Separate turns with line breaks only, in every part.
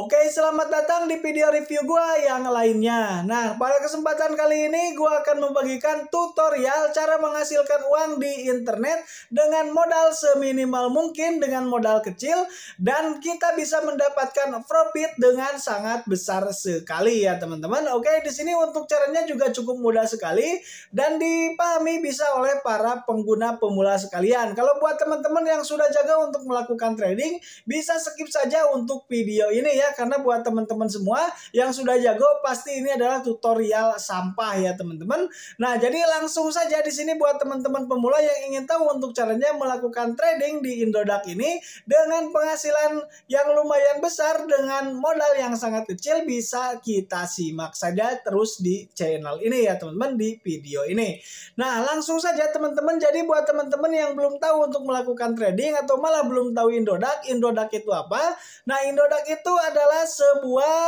Oke, selamat datang di video review gua yang lainnya. Nah, pada kesempatan kali ini gua akan membagikan tutorial cara menghasilkan uang di internet dengan modal seminimal mungkin dengan modal kecil dan kita bisa mendapatkan profit dengan sangat besar sekali ya, teman-teman. Oke, di sini untuk caranya juga cukup mudah sekali dan dipahami bisa oleh para pengguna pemula sekalian. Kalau buat teman-teman yang sudah jaga untuk melakukan trading, bisa skip saja untuk video ini ya karena buat teman-teman semua yang sudah jago pasti ini adalah tutorial sampah ya teman-teman. Nah, jadi langsung saja di sini buat teman-teman pemula yang ingin tahu untuk caranya melakukan trading di Indodax ini dengan penghasilan yang lumayan besar dengan modal yang sangat kecil bisa kita simak saja terus di channel ini ya teman-teman di video ini. Nah, langsung saja teman-teman jadi buat teman-teman yang belum tahu untuk melakukan trading atau malah belum tahu Indodax, Indodax itu apa? Nah, Indodax itu adalah sebuah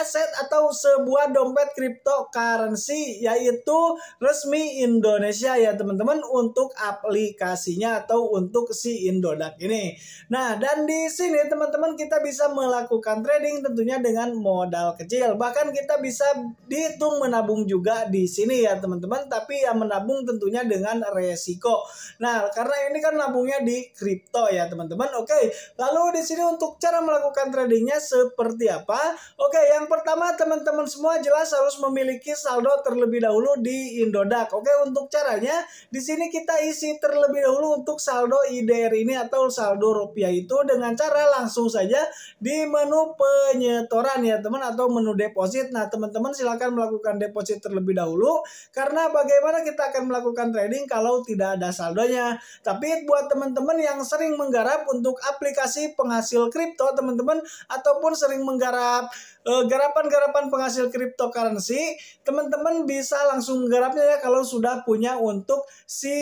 aset atau sebuah dompet cryptocurrency yaitu resmi Indonesia ya teman-teman untuk aplikasinya atau untuk si Indodax ini. Nah, dan di sini teman-teman kita bisa melakukan trading tentunya dengan modal kecil. Bahkan kita bisa dihitung menabung juga di sini ya teman-teman, tapi ya menabung tentunya dengan resiko. Nah, karena ini kan nabungnya di kripto ya teman-teman. Oke, lalu di sini untuk cara melakukan tradingnya se seperti apa? Oke, yang pertama teman-teman semua jelas harus memiliki saldo terlebih dahulu di Indodax. Oke, untuk caranya di sini kita isi terlebih dahulu untuk saldo IDR ini atau saldo rupiah itu dengan cara langsung saja di menu penyetoran ya teman atau menu deposit. Nah, teman-teman silahkan melakukan deposit terlebih dahulu karena bagaimana kita akan melakukan trading kalau tidak ada saldonya. Tapi buat teman-teman yang sering menggarap untuk aplikasi penghasil kripto teman-teman ataupun sering menggarap eh, garapan-garapan uh, penghasil cryptocurrency, teman-teman bisa langsung menggarapnya ya kalau sudah punya untuk si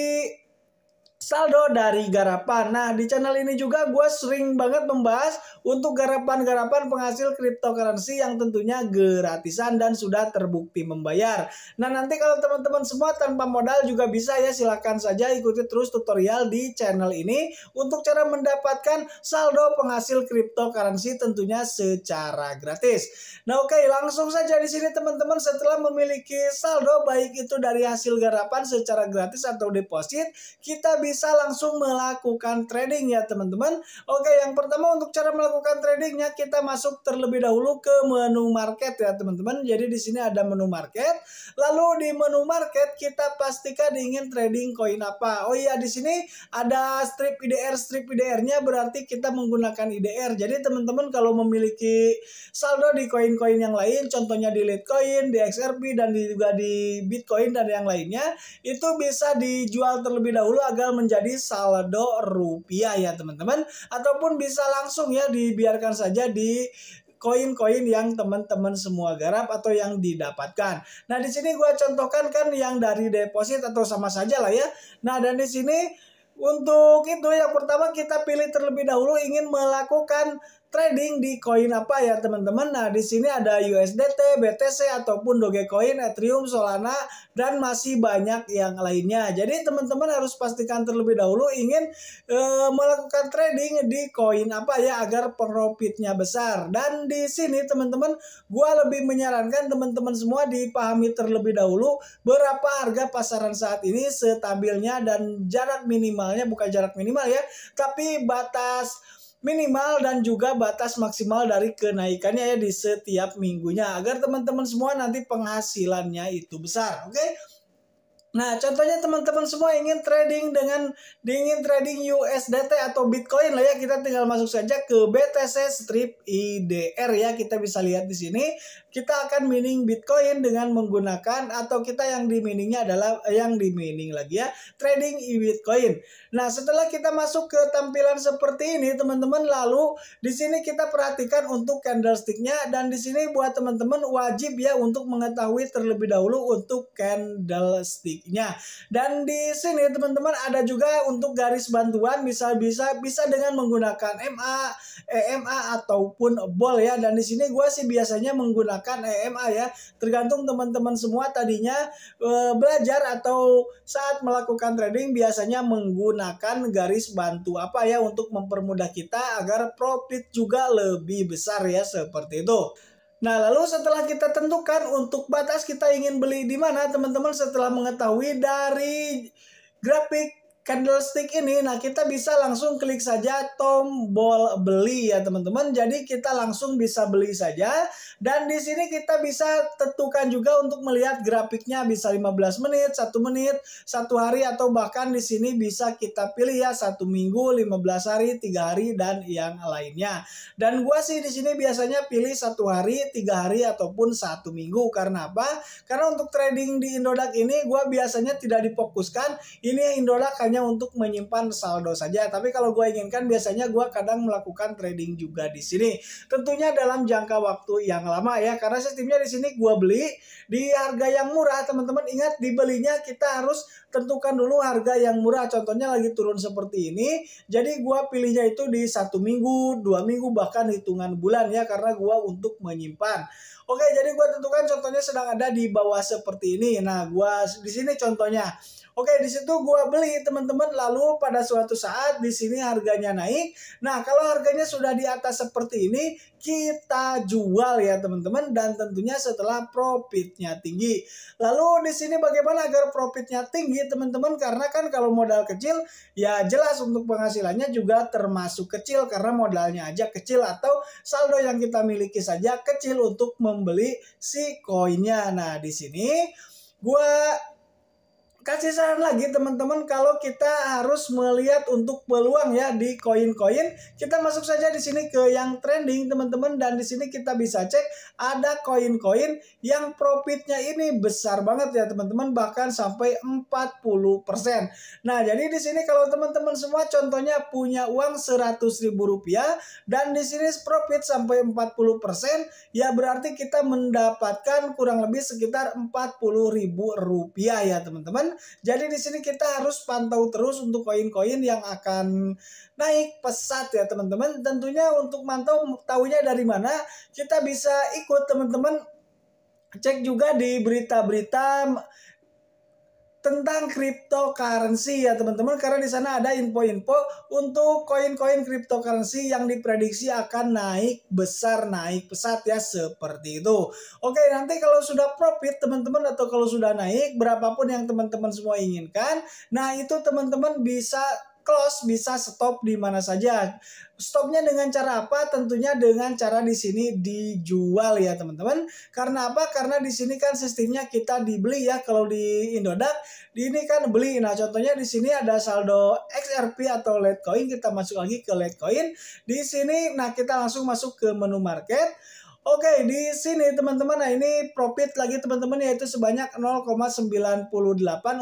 saldo dari garapan. Nah, di channel ini juga gue sering banget membahas untuk garapan-garapan penghasil cryptocurrency yang tentunya gratisan dan sudah terbukti membayar. Nah, nanti kalau teman-teman semua tanpa modal juga bisa ya, silahkan saja ikuti terus tutorial di channel ini untuk cara mendapatkan saldo penghasil cryptocurrency tentunya secara gratis. Nah, oke, langsung saja di sini teman-teman setelah memiliki saldo baik itu dari hasil garapan secara gratis atau deposit, kita bisa bisa langsung melakukan trading ya teman-teman. Oke, yang pertama untuk cara melakukan tradingnya kita masuk terlebih dahulu ke menu market ya teman-teman. Jadi di sini ada menu market. Lalu di menu market kita pastikan ingin trading koin apa. Oh iya di sini ada strip IDR, strip IDR-nya berarti kita menggunakan IDR. Jadi teman-teman kalau memiliki saldo di koin-koin yang lain, contohnya di Litecoin, di XRP dan juga di Bitcoin dan yang lainnya, itu bisa dijual terlebih dahulu agar men menjadi saldo rupiah ya teman-teman ataupun bisa langsung ya dibiarkan saja di koin-koin yang teman-teman semua garap atau yang didapatkan. Nah, di sini gue contohkan kan yang dari deposit atau sama saja lah ya. Nah, dan di sini untuk itu yang pertama kita pilih terlebih dahulu ingin melakukan trading di koin apa ya teman-teman. Nah, di sini ada USDT, BTC ataupun Dogecoin, Ethereum, Solana dan masih banyak yang lainnya. Jadi teman-teman harus pastikan terlebih dahulu ingin e, melakukan trading di koin apa ya agar profitnya besar. Dan di sini teman-teman gua lebih menyarankan teman-teman semua dipahami terlebih dahulu berapa harga pasaran saat ini setabilnya dan jarak minimalnya bukan jarak minimal ya, tapi batas minimal dan juga batas maksimal dari kenaikannya ya di setiap minggunya agar teman-teman semua nanti penghasilannya itu besar. Oke? Okay? Nah, contohnya teman-teman semua ingin trading dengan ingin trading USDT atau Bitcoin lah ya, kita tinggal masuk saja ke BTC strip IDR ya. Kita bisa lihat di sini, kita akan mining Bitcoin dengan menggunakan atau kita yang di miningnya adalah eh, yang di mining lagi ya, trading e Bitcoin. Nah, setelah kita masuk ke tampilan seperti ini, teman-teman, lalu di sini kita perhatikan untuk candlesticknya dan di sini buat teman-teman wajib ya untuk mengetahui terlebih dahulu untuk candlestick dan di sini teman-teman ada juga untuk garis bantuan bisa bisa bisa dengan menggunakan e MA, EMA ataupun bol ya. Dan di sini gue sih biasanya menggunakan EMA ya. Tergantung teman-teman semua tadinya e, belajar atau saat melakukan trading biasanya menggunakan garis bantu apa ya untuk mempermudah kita agar profit juga lebih besar ya seperti itu. Nah, lalu setelah kita tentukan untuk batas kita ingin beli di mana, teman-teman setelah mengetahui dari grafik candlestick ini, nah kita bisa langsung klik saja tombol beli ya teman-teman. Jadi kita langsung bisa beli saja dan di sini kita bisa tentukan juga untuk melihat grafiknya bisa 15 menit, 1 menit, satu hari atau bahkan di sini bisa kita pilih ya satu minggu, 15 hari, tiga hari dan yang lainnya. Dan gua sih di sini biasanya pilih satu hari, tiga hari ataupun satu minggu karena apa? Karena untuk trading di Indodax ini gua biasanya tidak difokuskan. Ini Indodax hanya hanya untuk menyimpan saldo saja. Tapi kalau gue inginkan biasanya gue kadang melakukan trading juga di sini. Tentunya dalam jangka waktu yang lama ya. Karena sistemnya di sini gue beli di harga yang murah. Teman-teman ingat dibelinya kita harus tentukan dulu harga yang murah. Contohnya lagi turun seperti ini. Jadi gue pilihnya itu di satu minggu, dua minggu bahkan hitungan bulan ya. Karena gue untuk menyimpan. Oke jadi gue tentukan contohnya sedang ada di bawah seperti ini. Nah gue di sini contohnya Oke, di situ gua beli teman-teman. Lalu pada suatu saat di sini harganya naik. Nah, kalau harganya sudah di atas seperti ini, kita jual ya teman-teman dan tentunya setelah profitnya tinggi. Lalu di sini bagaimana agar profitnya tinggi teman-teman? Karena kan kalau modal kecil ya jelas untuk penghasilannya juga termasuk kecil karena modalnya aja kecil atau saldo yang kita miliki saja kecil untuk membeli si koinnya. Nah, di sini gua kasih saran lagi teman-teman kalau kita harus melihat untuk peluang ya di koin-koin kita masuk saja di sini ke yang trending teman-teman dan di sini kita bisa cek ada koin-koin yang profitnya ini besar banget ya teman-teman bahkan sampai 40%. Nah, jadi di sini kalau teman-teman semua contohnya punya uang ribu rupiah dan di sini profit sampai 40% ya berarti kita mendapatkan kurang lebih sekitar ribu rupiah ya teman-teman. Jadi di sini kita harus pantau terus untuk koin-koin yang akan naik pesat ya teman-teman. Tentunya untuk mantau tahunya dari mana kita bisa ikut teman-teman cek juga di berita-berita tentang cryptocurrency ya teman-teman karena di sana ada info-info untuk koin-koin cryptocurrency yang diprediksi akan naik besar naik pesat ya seperti itu. Oke, nanti kalau sudah profit teman-teman atau kalau sudah naik berapapun yang teman-teman semua inginkan, nah itu teman-teman bisa close bisa stop di mana saja. Stopnya dengan cara apa? Tentunya dengan cara di sini dijual ya teman-teman. Karena apa? Karena di sini kan sistemnya kita dibeli ya kalau di Indodax. Di ini kan beli. Nah contohnya di sini ada saldo XRP atau Litecoin. Kita masuk lagi ke Litecoin. Di sini, nah kita langsung masuk ke menu market. Oke, di sini teman-teman, nah ini profit lagi teman-teman yaitu sebanyak 0,98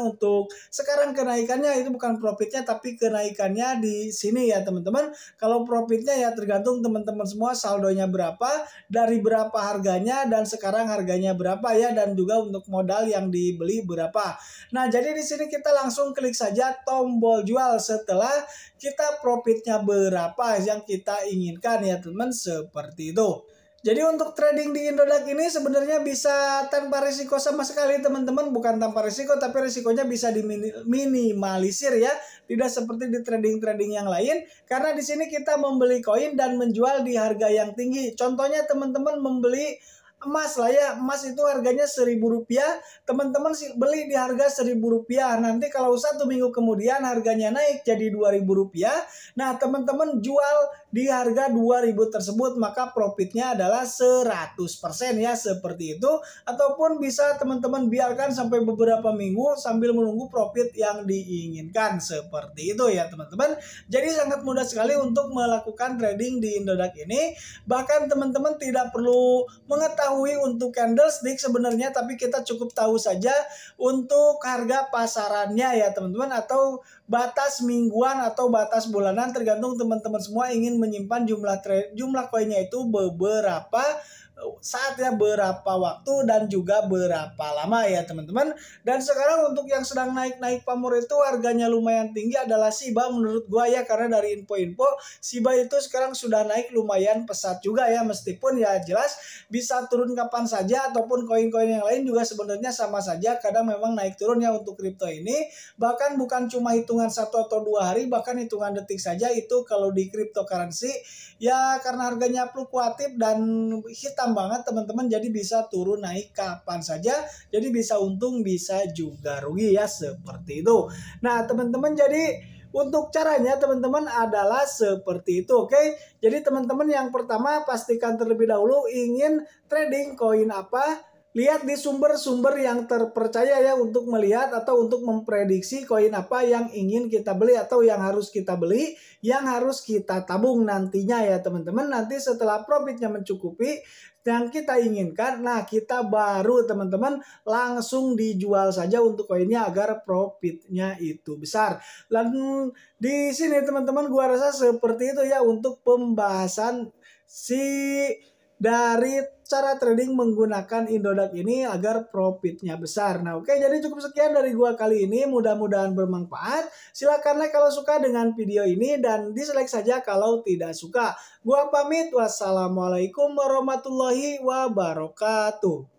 untuk sekarang kenaikannya itu bukan profitnya tapi kenaikannya di sini ya teman-teman. Kalau profitnya ya tergantung teman-teman semua saldonya berapa, dari berapa harganya dan sekarang harganya berapa ya dan juga untuk modal yang dibeli berapa. Nah, jadi di sini kita langsung klik saja tombol jual setelah kita profitnya berapa yang kita inginkan ya teman-teman seperti itu. Jadi untuk trading di Indodax ini sebenarnya bisa tanpa risiko sama sekali teman-teman, bukan tanpa risiko tapi risikonya bisa diminimalisir ya. Tidak seperti di trading-trading yang lain karena di sini kita membeli koin dan menjual di harga yang tinggi. Contohnya teman-teman membeli emas lah ya emas itu harganya seribu rupiah teman-teman beli di harga seribu rupiah nanti kalau satu minggu kemudian harganya naik jadi dua ribu rupiah nah teman-teman jual di harga dua ribu tersebut maka profitnya adalah seratus persen ya seperti itu ataupun bisa teman-teman biarkan sampai beberapa minggu sambil menunggu profit yang diinginkan seperti itu ya teman-teman jadi sangat mudah sekali untuk melakukan trading di Indodax ini bahkan teman-teman tidak perlu mengetahui mengetahui untuk candlestick sebenarnya tapi kita cukup tahu saja untuk harga pasarannya ya teman-teman atau batas mingguan atau batas bulanan tergantung teman-teman semua ingin menyimpan jumlah jumlah koinnya itu beberapa saatnya berapa waktu dan juga berapa lama ya teman-teman. Dan sekarang untuk yang sedang naik-naik pamor itu harganya lumayan tinggi adalah Siba menurut gua ya karena dari info-info Siba itu sekarang sudah naik lumayan pesat juga ya meskipun ya jelas bisa turun kapan saja ataupun koin-koin yang lain juga sebenarnya sama saja kadang memang naik turun ya untuk kripto ini bahkan bukan cuma hitungan satu atau dua hari bahkan hitungan detik saja itu kalau di cryptocurrency ya karena harganya fluktuatif dan hitam banget teman-teman jadi bisa turun naik kapan saja jadi bisa untung bisa juga rugi ya seperti itu nah teman-teman jadi untuk caranya teman-teman adalah seperti itu oke okay? jadi teman-teman yang pertama pastikan terlebih dahulu ingin trading koin apa lihat di sumber-sumber yang terpercaya ya untuk melihat atau untuk memprediksi koin apa yang ingin kita beli atau yang harus kita beli, yang harus kita tabung nantinya ya teman-teman. Nanti setelah profitnya mencukupi, yang kita inginkan. Nah, kita baru teman-teman langsung dijual saja untuk koinnya agar profitnya itu besar. Dan di sini teman-teman gua rasa seperti itu ya untuk pembahasan si dari cara trading menggunakan Indodax ini agar profitnya besar. Nah, oke, jadi cukup sekian dari gua kali ini. Mudah-mudahan bermanfaat. Silakan like kalau suka dengan video ini dan dislike saja kalau tidak suka. Gua pamit. Wassalamualaikum warahmatullahi wabarakatuh.